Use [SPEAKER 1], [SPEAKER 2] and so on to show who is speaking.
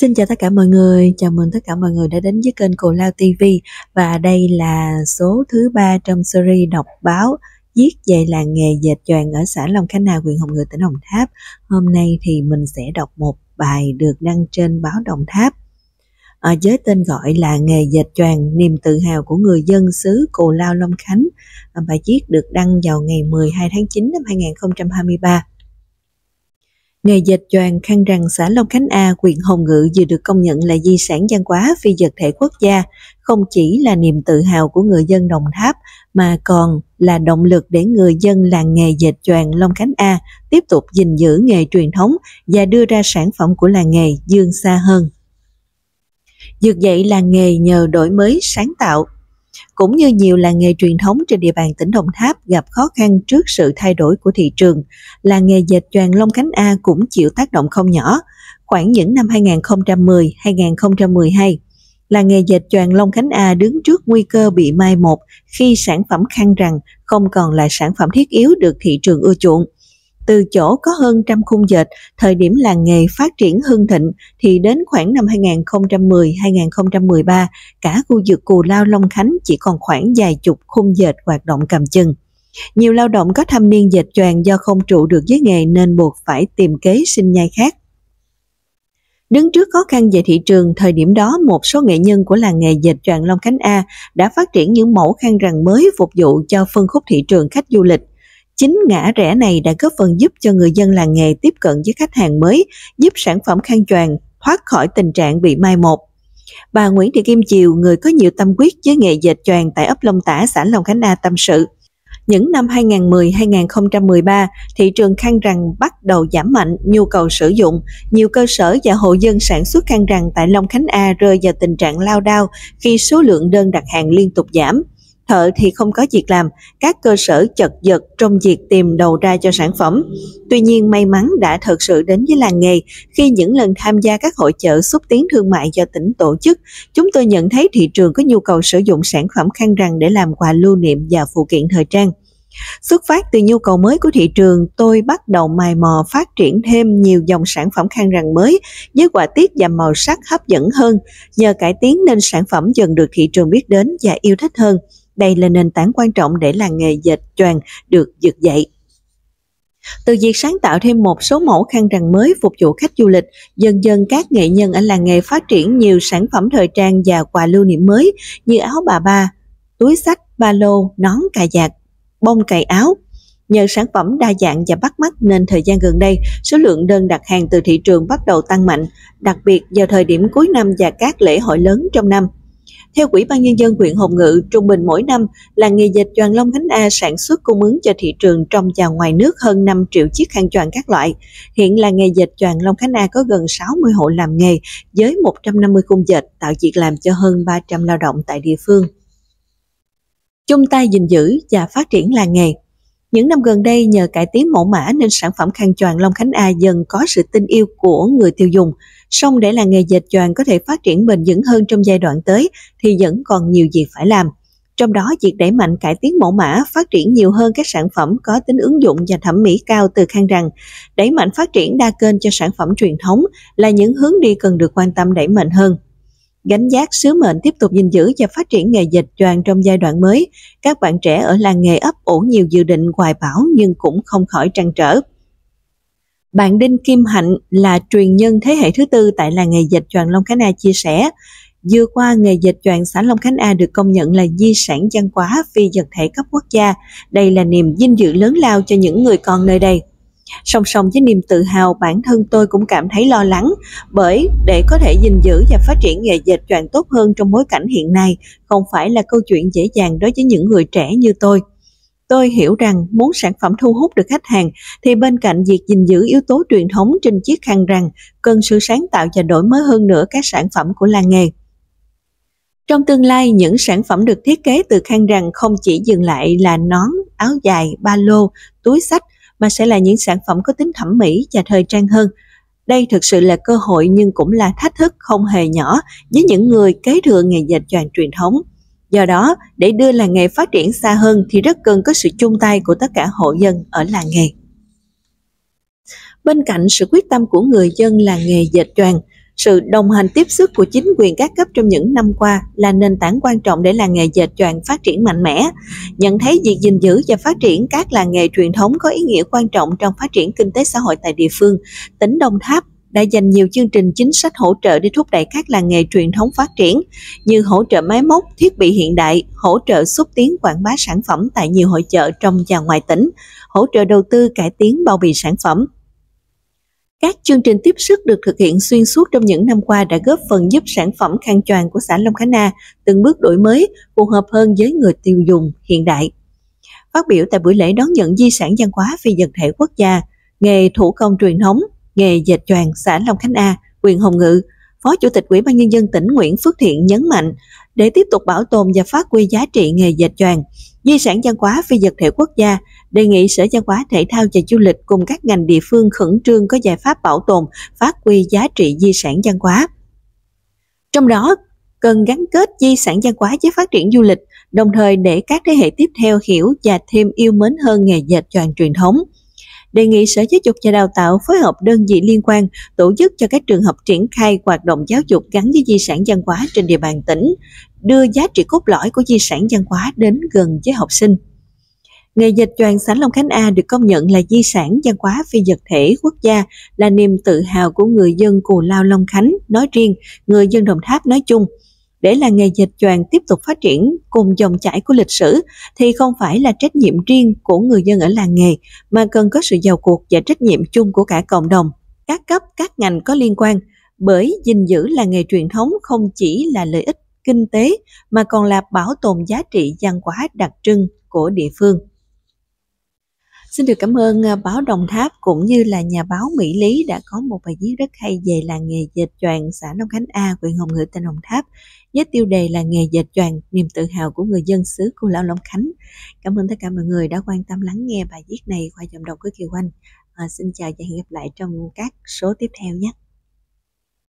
[SPEAKER 1] Xin chào tất cả mọi người, chào mừng tất cả mọi người đã đến với kênh Cù Lao TV và đây là số thứ ba trong series đọc báo viết về làng nghề dệt choàng ở xã Long Khánh Hà, huyện Hồng Ngự, tỉnh Đồng Tháp. Hôm nay thì mình sẽ đọc một bài được đăng trên báo Đồng Tháp. À, với tên gọi là nghề dệt choàng niềm tự hào của người dân xứ Cù Lao Long Khánh. À, bài viết được đăng vào ngày 12 tháng 9 năm 2023 Nghề dệt choàng khăn rằng xã Long Khánh A, huyện Hồng Ngự vừa được công nhận là di sản văn hóa phi vật thể quốc gia, không chỉ là niềm tự hào của người dân Đồng Tháp mà còn là động lực để người dân làng nghề dệt choàng Long Khánh A tiếp tục gìn giữ nghề truyền thống và đưa ra sản phẩm của làng nghề dương xa hơn. Dược dậy làng nghề nhờ đổi mới sáng tạo, cũng như nhiều làng nghề truyền thống trên địa bàn tỉnh Đồng Tháp gặp khó khăn trước sự thay đổi của thị trường. Làng nghề dệt choàng Long Khánh A cũng chịu tác động không nhỏ. Khoảng những năm 2010-2012, làng nghề dệt choàng Long Khánh A đứng trước nguy cơ bị mai một khi sản phẩm khăn rằng không còn là sản phẩm thiết yếu được thị trường ưa chuộng. Từ chỗ có hơn trăm khung dệt, thời điểm làng nghề phát triển hưng thịnh thì đến khoảng năm 2010-2013, cả khu vực Cù Lao Long Khánh chỉ còn khoảng vài chục khung dệt hoạt động cầm chân. Nhiều lao động có thâm niên dệt choàng do không trụ được với nghề nên buộc phải tìm kế sinh nhai khác. Đứng trước khó khăn về thị trường, thời điểm đó một số nghệ nhân của làng nghề dệt choàng Long Khánh A đã phát triển những mẫu khăn rằn mới phục vụ cho phân khúc thị trường khách du lịch. Chính ngã rẽ này đã góp phần giúp cho người dân làng nghề tiếp cận với khách hàng mới, giúp sản phẩm khang choàng thoát khỏi tình trạng bị mai một. Bà Nguyễn Thị Kim Chiều, người có nhiều tâm huyết với nghề dệt choàng tại ấp Long Tả, xã Long Khánh A, tâm sự. Những năm 2010-2013, thị trường khăn rằn bắt đầu giảm mạnh, nhu cầu sử dụng. Nhiều cơ sở và hộ dân sản xuất khăn rằn tại Long Khánh A rơi vào tình trạng lao đao khi số lượng đơn đặt hàng liên tục giảm thợ thì không có việc làm, các cơ sở chật vật trong việc tìm đầu ra cho sản phẩm. Tuy nhiên may mắn đã thật sự đến với làng nghề khi những lần tham gia các hội chợ xúc tiến thương mại do tỉnh tổ chức, chúng tôi nhận thấy thị trường có nhu cầu sử dụng sản phẩm khăn rằn để làm quà lưu niệm và phụ kiện thời trang. Xuất phát từ nhu cầu mới của thị trường, tôi bắt đầu mài mò phát triển thêm nhiều dòng sản phẩm khăn rằn mới với họa tiết và màu sắc hấp dẫn hơn. Nhờ cải tiến nên sản phẩm dần được thị trường biết đến và yêu thích hơn. Đây là nền tảng quan trọng để làng nghề dệt choàng được dựng dậy. Từ việc sáng tạo thêm một số mẫu khăn rằn mới phục vụ khách du lịch, dần dần các nghệ nhân ở làng nghề phát triển nhiều sản phẩm thời trang và quà lưu niệm mới như áo bà ba, túi sách, ba lô, nón cà vạt, bông cài áo. Nhờ sản phẩm đa dạng và bắt mắt nên thời gian gần đây, số lượng đơn đặt hàng từ thị trường bắt đầu tăng mạnh, đặc biệt vào thời điểm cuối năm và các lễ hội lớn trong năm. Theo Quỹ ban Nhân dân huyện Hồng Ngự, trung bình mỗi năm, làng nghề dệt choàng Long Khánh A sản xuất cung ứng cho thị trường trong và ngoài nước hơn 5 triệu chiếc khăn choàng các loại. Hiện làng nghề dệt choàng Long Khánh A có gần 60 hộ làm nghề với 150 cung dệt tạo việc làm cho hơn 300 lao động tại địa phương. Chung tay gìn giữ và phát triển làng nghề. Những năm gần đây, nhờ cải tiến mẫu mã nên sản phẩm khăn choàng Long Khánh A dần có sự tin yêu của người tiêu dùng. Song để làng nghề dệt choàng có thể phát triển bền vững hơn trong giai đoạn tới thì vẫn còn nhiều việc phải làm. Trong đó, việc đẩy mạnh cải tiến mẫu mã, phát triển nhiều hơn các sản phẩm có tính ứng dụng và thẩm mỹ cao từ khăn rằng, đẩy mạnh phát triển đa kênh cho sản phẩm truyền thống là những hướng đi cần được quan tâm đẩy mạnh hơn gánh giác sứ mệnh tiếp tục gìn giữ và phát triển nghề dịch choàng trong giai đoạn mới. Các bạn trẻ ở làng nghề ấp ủ nhiều dự định hoài bão nhưng cũng không khỏi trăn trở. Bạn Đinh Kim Hạnh là truyền nhân thế hệ thứ tư tại làng nghề dịch choàng Long Khánh A chia sẻ, Vừa qua, nghề dịch choàng xã Long Khánh A được công nhận là di sản văn hóa phi vật thể cấp quốc gia. Đây là niềm vinh dự lớn lao cho những người con nơi đây. Song song với niềm tự hào, bản thân tôi cũng cảm thấy lo lắng, bởi để có thể gìn giữ và phát triển nghề dệt choàng tốt hơn trong bối cảnh hiện nay không phải là câu chuyện dễ dàng đối với những người trẻ như tôi. Tôi hiểu rằng muốn sản phẩm thu hút được khách hàng thì bên cạnh việc gìn giữ yếu tố truyền thống trên chiếc khăn rằng cần sự sáng tạo và đổi mới hơn nữa các sản phẩm của làng nghề. Trong tương lai, những sản phẩm được thiết kế từ khăn rằng không chỉ dừng lại là nón, áo dài, ba lô, túi sách mà sẽ là những sản phẩm có tính thẩm mỹ và thời trang hơn. Đây thực sự là cơ hội nhưng cũng là thách thức không hề nhỏ với những người kế thừa nghề dệt choàng truyền thống. Do đó, để đưa làng nghề phát triển xa hơn thì rất cần có sự chung tay của tất cả hộ dân ở làng nghề. Bên cạnh sự quyết tâm của người dân làng nghề dệt choàng, sự đồng hành tiếp sức của chính quyền các cấp trong những năm qua là nền tảng quan trọng để làng nghề dệt choàng phát triển mạnh mẽ. Nhận thấy việc gìn giữ và phát triển các làng nghề truyền thống có ý nghĩa quan trọng trong phát triển kinh tế xã hội tại địa phương, tỉnh Đồng Tháp đã dành nhiều chương trình chính sách hỗ trợ để thúc đẩy các làng nghề truyền thống phát triển như hỗ trợ máy móc, thiết bị hiện đại, hỗ trợ xúc tiến quảng bá sản phẩm tại nhiều hội chợ trong và ngoài tỉnh, hỗ trợ đầu tư cải tiến bao bì sản phẩm, các chương trình tiếp sức được thực hiện xuyên suốt trong những năm qua đã góp phần giúp sản phẩm khăn choàng của xã Long Khánh A từng bước đổi mới, phù hợp hơn với người tiêu dùng hiện đại. Phát biểu tại buổi lễ đón nhận di sản văn hóa phi vật thể quốc gia, nghề thủ công truyền thống, nghề dệt choàng xã Long Khánh A, quyền Hồng Ngự, Phó Chủ tịch Ủy ban nhân dân tỉnh Nguyễn Phước Thiện nhấn mạnh, để tiếp tục bảo tồn và phát huy giá trị nghề dệt choàng, Di sản văn hóa phi vật thể quốc gia đề nghị Sở Văn hóa Thể thao và Du lịch cùng các ngành địa phương khẩn trương có giải pháp bảo tồn, phát huy giá trị di sản văn hóa. Trong đó, cần gắn kết di sản văn hóa với phát triển du lịch, đồng thời để các thế hệ tiếp theo hiểu và thêm yêu mến hơn nghề dệt choàng truyền thống đề nghị Sở Giáo dục và Đào tạo phối hợp đơn vị liên quan tổ chức cho các trường học triển khai hoạt động giáo dục gắn với di sản văn hóa trên địa bàn tỉnh, đưa giá trị cốt lõi của di sản văn hóa đến gần với học sinh. Nghề dịch choàng xã Long Khánh A được công nhận là di sản văn hóa phi vật thể quốc gia, là niềm tự hào của người dân Cù Lao Long Khánh nói riêng, người dân Đồng Tháp nói chung – để làng nghề dệt choàng tiếp tục phát triển cùng dòng chảy của lịch sử thì không phải là trách nhiệm riêng của người dân ở làng nghề mà cần có sự vào cuộc và trách nhiệm chung của cả cộng đồng, các cấp, các ngành có liên quan bởi gìn giữ làng nghề truyền thống không chỉ là lợi ích kinh tế mà còn là bảo tồn giá trị văn hóa đặc trưng của địa phương. Xin được cảm ơn ờ, báo Đồng Tháp cũng như là nhà báo Mỹ Lý đã có một bài viết rất hay về làng nghề dệt choàng xã Long Khánh A, huyện Hồng Ngự, tỉnh Đồng Tháp với tiêu đề là nghề dệt choàng niềm tự hào của người dân xứ Cù Lao Long Khánh. Cảm ơn tất cả mọi người đã quan tâm lắng nghe bài viết này qua giọng đọc của Kiều Anh. À, ờ, xin chào và hẹn gặp lại trong các số tiếp theo nhé.